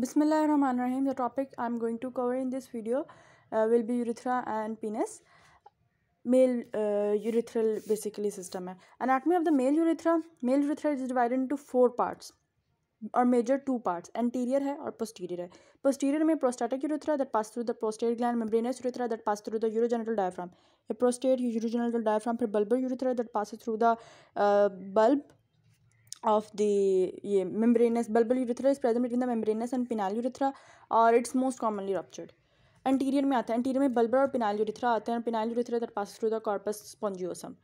बिसमीम the topic I am going to cover in this video will be urethra and penis male urethral basically system है anatomy of the male urethra male urethra is divided into four parts और major two parts anterior है और posterior है posterior में prostatic urethra that pass through the prostate gland membranous urethra that pass through the urogenital diaphragm a prostate urogenital diaphragm फिर bulbar urethra that pass through the bulb of the ये membranous bulbal urethra is present between the membranous and penile urethra और it's most commonly ruptured anterior में आता है anterior में bulbar और penile urethra आते हैं penile urethra that pass through the corpus spongiosum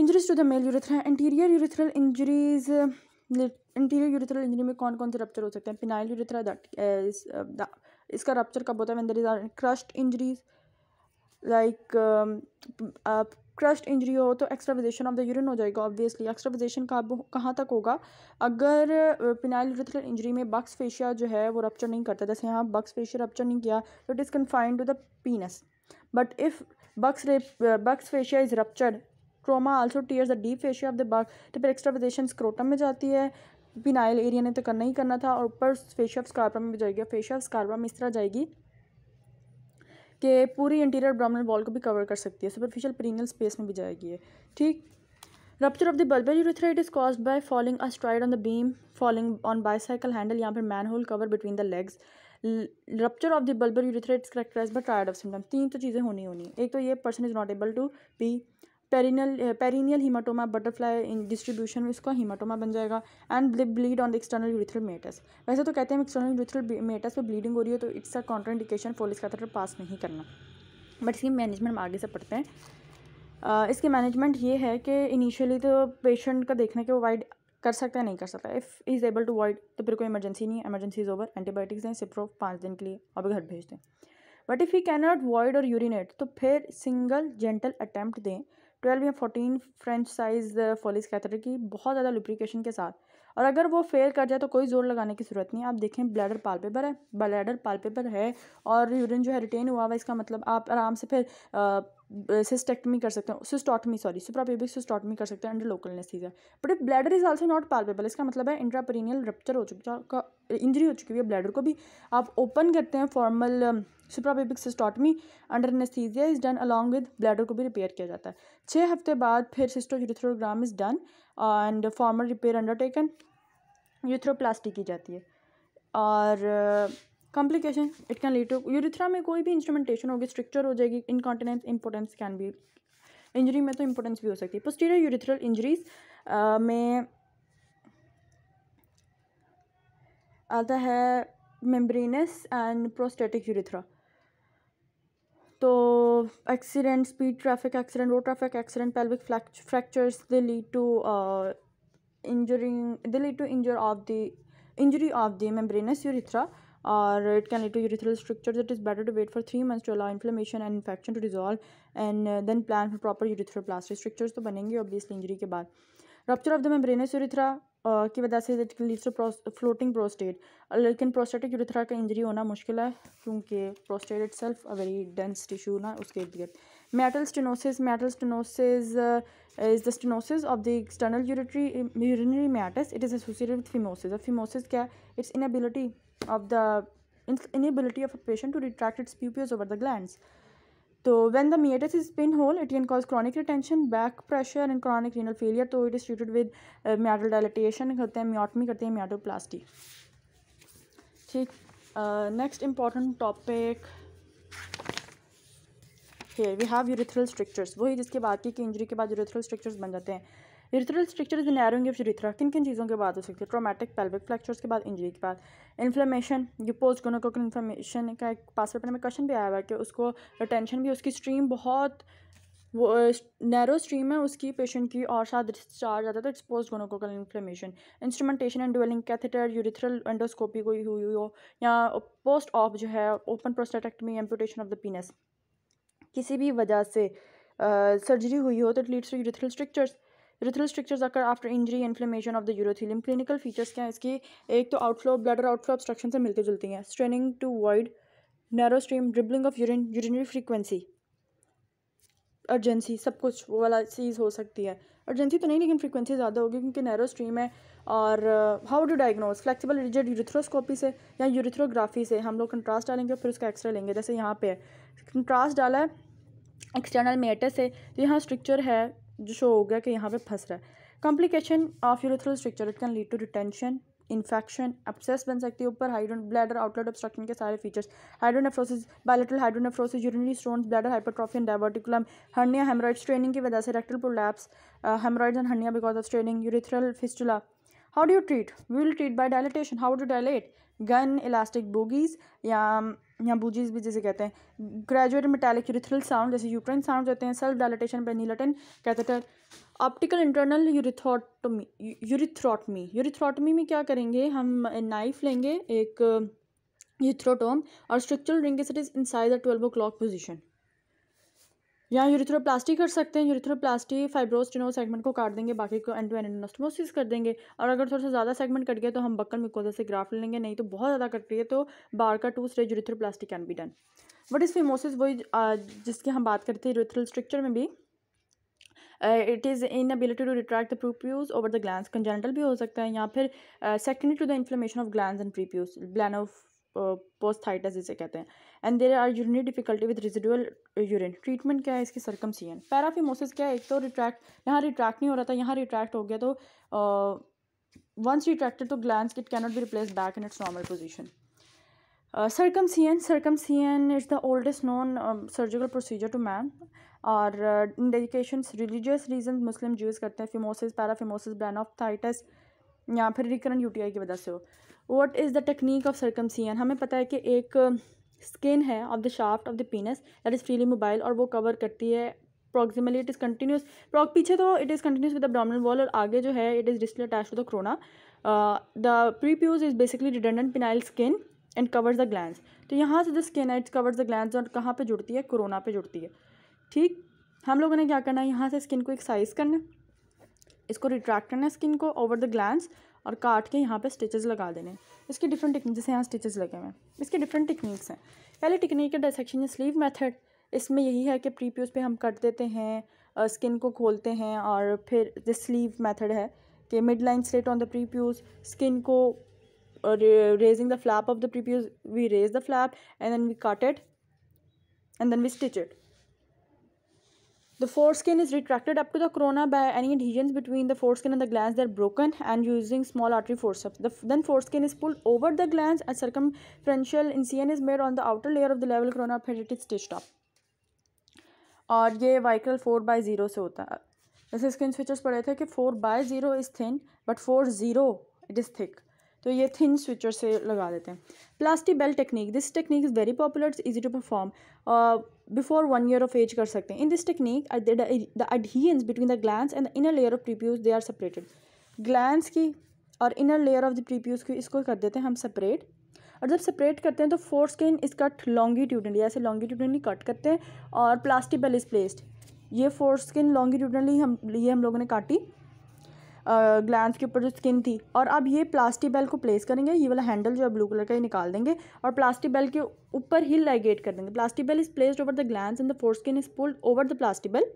injuries to the male urethra anterior urethral injuries interior urethral injury में कौन कौन से रप्चर हो सकते हैं पिनाइल यूरिथ्रा दैट इसका रप्चर कब होता है when there is are crushed injuries like आप क्रस्ट इंजरी हो तो एक्स्ट्राविजेशन ऑफ द यूरिन हो जाएगा ऑब्वियसली एक्स्ट्राविजेशन कहाँ तक होगा अगर पिनाइल यूरिथ्रल इंजरी में बक्स फेशिया जो है वो रप्चर नहीं करता जैसे यहाँ बक्स फेशिया रप्चर नहीं किया तो it is confined to the penis but if Buck's rep Buck's fascia is ruptured trauma also tears the deep fascia of the Buck's तो फिर एक्स्ट्राविजेशन स्क्रोटम में जाती है पिनाइल एरिया ने तो करना ही करना था और ऊपर फेशिया ऑफ स्कारपा में भी जाएगी फेशिया ऑफ स्कारपा में इस तरह जाएगी कि पूरी इंटीरियर ब्राउनल वॉल को भी कवर कर सकती है सुपरफिशियल प्रीनियल स्पेस में भी जाएगी है ठीक rupture of the bulbar urethra it is cause by falling astride on the beam falling on bicycle handle या फिर manhole cover between the legs rupture of the bulbar urethra it is characterise by triad of symptom तीन तो चीज़ें होनी होनी एक तो ये person is not able to be perineal perineal haematoma butterfly in distribution में इसका हीमाटोमा बन जाएगा and bleed on the external urethral meatus वैसे तो कहते हैं एक्सटर्नल यूरिथ्रल मेटस पर ब्लीडिंग हो रही है तो it's a contraindication Foley's catheter pass नहीं करना बट इसकी मैनेजमेंट हम आगे से पढ़ते हैं इसके मैनेजमेंट ये है कि इनिशियली तो पेशेंट का देखना कि वो वाइड कर सकता है नहीं कर सकता if is able to void तो फिर कोई इमरजेंसी नहीं है इमरजेंसी इज़ ओवर एंटीबायोटिक्स दें सिप्रो पाँच दिन के लिए अब घर भेज दें but if you can not void or urinate तो फिर सिंगल जेंटल अटैम्प्ट दें ट्वेल्व या fourteen French size Foley's catheter की बहुत ज़्यादा लुप्रिकेशन के साथ और अगर वो फेल कर जाए तो कोई जोर लगाने की ज़रूरत नहीं आप देखें ब्लैडर पालपेपर है ब्लैडर पालपेपर है और यूरिन जो है रिटेन हुआ हुआ इसका मतलब आप आराम से फिर सिस्टेक्टमी कर सकते हैं सिस्टोटमी सॉरी सुप्रापेबिक सिस्टोटमी कर सकते हैं under local anaesthesia but if bladder is also not palpable इसका मतलब है इंट्रापेरिनियल रप्चर हो चुका इंजरी हो चुकी है ब्लैडर को भी आप ओपन करते हैं formal suprapubic cystotomy under anaesthesia is done along with bladder को भी रिपेयर किया जाता है छः हफ्ते बाद फिर cystourethrogram is done and formal repair undertaken urethroplasty की जाती है और complication it can lead to urethra में कोई भी इंस्ट्रूमेंटेशन होगी स्ट्रिक्चर हो जाएगी incontinence impotence can be injury में तो इंपोर्टेंस भी हो सकती है पोस्टीरियर यूरिथ्रल इंजरीज में आता है मेम्ब्रेनस एंड प्रोस्टेटिक यूरिथ्रा तो accident speed traffic accident road traffic accident pelvic fractures they lead to injuring they lead to injure of the injury of the membranous urethra or it can lead to urethral strictures it is better to wait for 3 months to allow inflammation and infection to dissolve and uh, then plan for proper urethroplasty strictures तो बनेंगे obviously injury के rupture of the membranous urethra Uh, की वजह से it leads to floating prostate लेकिन prostatic urethra का injury होना मुश्किल है क्योंकि prostate itself a very dense tissue ना उसके इर्द गिर्द meatal stenosis meatal stenosis is the stenosis of the external urethral urinary meatus it is associated with अब क्या it's inability of the inability of a patient to retract its pupils over the glands. So when the meatus is pinhole, it can cause chronic retention, back pressure and chronic renal failure. So it is treated with uh, meatal dilatation करते हैं miotomy करते हैं meatoplasty. ठीक uh, next important topic here we have urethral strictures वही जिसके बाद की कि injury के बाद urethral strictures बन जाते हैं urethral structure is narrowing of urethra किन किन चीज़ों के बाद हो सकती है ट्रोमेटिक पेल्विक फ्लैक्चर्स के बाद इंजरी के बाद इन्फ्लेमेशन ये पोस्ट गोनोकोकल इन्फ्लेमेशन का एक पास पेपर में क्वेश्चन भी आया हुआ है कि उसको टेंशन भी उसकी स्ट्रीम बहुत वो नैरो स्ट्रीम है उसकी पेशेंट की और साथ डिस्चार्ज आता है तो expose gonococcal inflammation instrumentation indwelling catheter urethral endoscopy कोई हुई हो या पोस्ट ऑफ जो है ओपन में एम्पूटेशन ऑफ द पीनस किसी भी वजह से सर्जरी हुई हो तो it leads to urethral structures urethral structures अगर after injury inflammation of the urothelium clinical features क्या है इसकी एक तो आउटफ्लो ब्लड और आउटफ्लो ऑब्स्ट्रक्शन से मिलती जुलती हैं straining to void narrow stream dribbling of urine urinary frequency urgency सब कुछ वो वाला चीज़ हो सकती है अर्जेंसी तो नहीं लेकिन फ्रीक्वेंसी ज़्यादा होगी क्योंकि नैरो स्ट्रीम है और how do diagnose flexible rigid urethroscopy से या यूरिथ्रोग्राफी से हम लोग कंट्रास्ट डालेंगे और फिर उसका एक्सरे लेंगे जैसे यहाँ पे है कंट्रास्ट डाला है एक्सटर्नल मेटर से तो यहाँ स्ट्रक्चर है जो शो हो गया कि यहाँ पे फंस रहा है complication of urethral structure it can lead to retention infection abscess बन सकती है ऊपर हाइड्रोन ब्लैडर आउटलेट ऑब्स्ट्रक्शन के सारे features hydronephrosis bilateral hydronephrosis urinary stone bladder hypertrophy and diverticulum hernia haemorrhoids straining की वजह से rectal prolapse haemorrhoids and hernia because of straining urethral fistula how do you treat we will treat by dilatation how do dilate gum elastic bougies या um, या bougies भी जैसे कहते हैं graduate metallic urethral sound जैसे uterine sound होते हैं self dilatation कहते कैथेटर ऑप्टिकल इंटरनल यूरिथोटमी यूरिथ्रोटमी यूरिथ्रोटमी में क्या करेंगे हम नाइफ लेंगे एक यूथ्रोटोम और structural ring is incise the twelve o'clock position यहाँ यूरिथ्रोप्लास्टी कर सकते हैं यूरिथ्रोप्लास्टी फाइब्रोस टिनो सेगमेंट को काट देंगे बाकी को एंड टू एंड कर देंगे और अगर थोड़ा सा ज़्यादा सेगमेंट कट गया तो हम बक्कल मिकोजा से ग्राफ ले लेंगे नहीं तो बहुत ज़्यादा कट रही है तो बार का two stage urethroplasty can be done what is phimosis वही जिसकी हम बात करते हैं यूरिथ्रल स्ट्रक्चर में भी it is inability to retract the prepuce over the glans congenital भी हो सकता है या फिर secondary to the inflammation of glans and prepuce balanoposthitis जिसे कहते हैं and there are urinary difficulty with residual urine treatment क्या है इसकी एन पैराफीमोसिस क्या है एक तो रिट्रैक्ट यहाँ रिट्रैक्ट नहीं हो रहा था यहाँ रिट्रैक्ट हो गया तो वंस uh, रिट्रैक्टेड तो gland it cannot be replace back in its normal position circumcision C N is the oldest non surgical procedure to man और in dedication religious reason Muslim use करते हैं bran of थाइटस या फिर recurrent UTI की वजह से हो what is the technique of circumcision हमें पता है कि एक स्किन uh, है of the shaft of the penis that is freely mobile और वो कवर करती है प्रॉक्सिमली इट इज़ कंटिन्यूस प्रॉक पीछे तो it is continuous with abdominal wall और आगे जो है it is distally attach to the corona the prepuce is basically redundant penile skin and covers the gland तो यहाँ से जो स्किन है इट्स कवर्स द ग्लैंड और कहाँ पर जुड़ती है कोरोना पर जुड़ती है ठीक हम लोगों ने क्या करना है यहाँ से स्किन को एक्साइज करना है इसको रिट्रैक्ट करना है स्किन को ओवर द ग्लैंस और काट के यहाँ पे स्टिचेस लगा देने इसके डिफरेंट टेक्निक जैसे यहाँ स्टिचेस लगे हुए हैं इसके डिफरेंट टेक्निक्स हैं पहले टेक्निक है डिसेक्शन या स्लीव मेथड इसमें यही है कि प्री पे हम कट देते हैं स्किन को खोलते हैं और फिर जो स्लीव मेथड है कि mid line slit on the pre skin को raising the flap of the pre we raise the flap and then we cut it and then we stitch it the foreskin is retracted up to the corona by any adhesions between the foreskin and the glans are broken and using small artery forceps then foreskin is pull over the glans and circumferential in C N is made on the outer layer of the level corona फेटिटिज टिस्ट ऑप और ये vehicle four by zero से होता है जैसे skin features पढ़े थे कि four by zero is thin but four zero it is thick तो ये थिन स्विचर से लगा देते हैं plastic bell technique this technique is very popular it's easy to perform before one year of age कर सकते हैं in this technique the adhesions between the gland and the inner layer of prepuce they are separated glans की और inner layer of the prepuce की इसको कर देते हैं हम सेपरेट और जब सेपरेट करते हैं तो foreskin is cut longitudinally ऐसे लॉन्गिट्यूडनली कट करते हैं और प्लास्टिक बेल इज प्लेस्ड ये फोर स्किन लॉन्गिट्यूडनली हम ये हम लोगों ने काटी ग्लैंड के ऊपर जो स्किन थी और अब ये प्लास्टिक बेल को प्लेस करेंगे ये वाला हैंडल जो है ब्लू कलर का ही निकाल देंगे और प्लास्टिक बेल के ऊपर ही लाइगेट कर देंगे plastic bell is placed over the gland and the foreskin is pulled over the plastic bell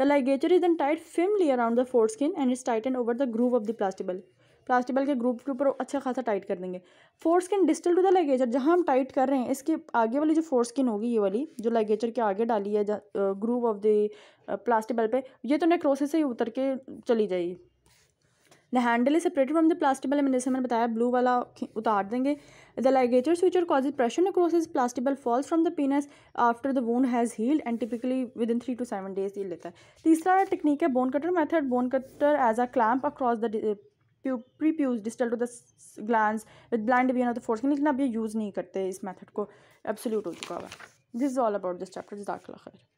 the ligature is then tied firmly around the foreskin and is tightened over the groove of the plastic bell plastic bell के groove के ऊपर अच्छा खासा tight कर देंगे foreskin distal to the ligature जहाँ हम tight कर रहे हैं इसके आगे वाली जो फोर स्किन होगी ये वाली जो लगेजर के आगे डाली है groove of the plastic bell पे ये तो नेक्रोसिस से ही उतर के चली जाएगी the handle is separated from the Plastibell मैंने जैसे मैंने बताया ब्लू वाला उतार देंगे the ligature suture causes pressure necrosis Plastibell falls from the penis after the wound has healed and typically within three to seven days heal लेता है तीसरा टेक्निक है bone cutter method bone cutter as a clamp across the prepuce distal to the gland with blind वी of the force लेकिन अब ये use नहीं करते इस मैथड को एब्सोल्यूट हो चुका हुआ this is all about this chapter दाखिला खैर